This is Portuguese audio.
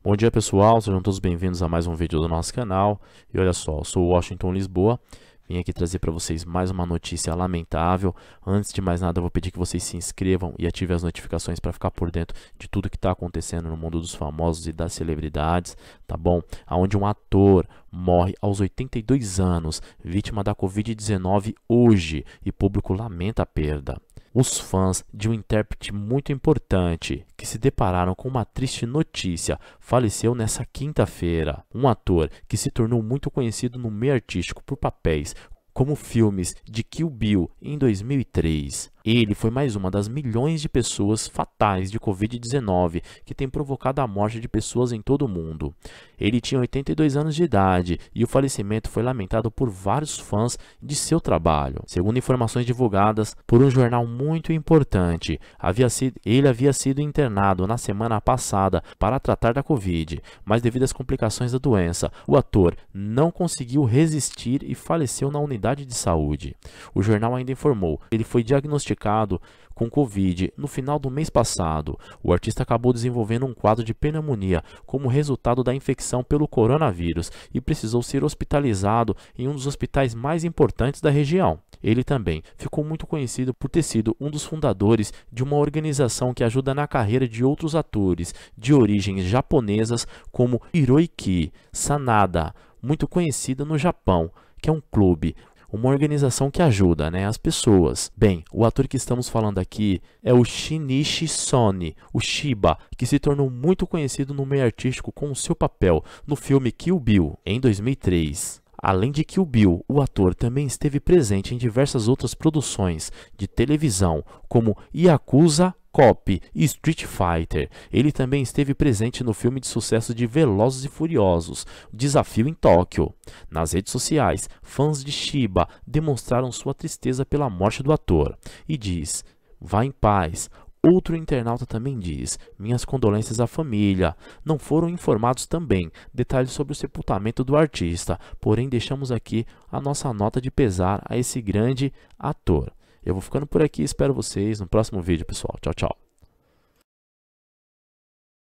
Bom dia pessoal, sejam todos bem-vindos a mais um vídeo do nosso canal. E olha só, eu sou Washington Lisboa, vim aqui trazer para vocês mais uma notícia lamentável. Antes de mais nada, eu vou pedir que vocês se inscrevam e ativem as notificações para ficar por dentro de tudo que está acontecendo no mundo dos famosos e das celebridades, tá bom? Aonde um ator morre aos 82 anos, vítima da Covid-19 hoje, e público lamenta a perda os fãs de um intérprete muito importante, que se depararam com uma triste notícia, faleceu nessa quinta-feira. Um ator que se tornou muito conhecido no meio artístico por papéis como filmes de Kill Bill em 2003. Ele foi mais uma das milhões de pessoas fatais de Covid-19 que tem provocado a morte de pessoas em todo o mundo. Ele tinha 82 anos de idade e o falecimento foi lamentado por vários fãs de seu trabalho. Segundo informações divulgadas por um jornal muito importante, havia sido, ele havia sido internado na semana passada para tratar da Covid, mas devido às complicações da doença, o ator não conseguiu resistir e faleceu na unidade de saúde. O jornal ainda informou que ele foi diagnosticado com Covid no final do mês passado. O artista acabou desenvolvendo um quadro de pneumonia como resultado da infecção infecção pelo coronavírus e precisou ser hospitalizado em um dos hospitais mais importantes da região. Ele também ficou muito conhecido por ter sido um dos fundadores de uma organização que ajuda na carreira de outros atores de origens japonesas como Hiroiki Sanada, muito conhecida no Japão, que é um clube uma organização que ajuda né, as pessoas. Bem, o ator que estamos falando aqui é o Shinichi Sony, o Shiba, que se tornou muito conhecido no meio artístico com o seu papel no filme Kill Bill, em 2003. Além de que o Bill, o ator também esteve presente em diversas outras produções de televisão, como Yakuza Cop e Street Fighter. Ele também esteve presente no filme de sucesso de Velozes e Furiosos, Desafio em Tóquio. Nas redes sociais, fãs de Shiba demonstraram sua tristeza pela morte do ator e diz: Vá em paz, Outro internauta também diz: Minhas condolências à família. Não foram informados também detalhes sobre o sepultamento do artista, porém deixamos aqui a nossa nota de pesar a esse grande ator. Eu vou ficando por aqui, espero vocês no próximo vídeo, pessoal. Tchau, tchau.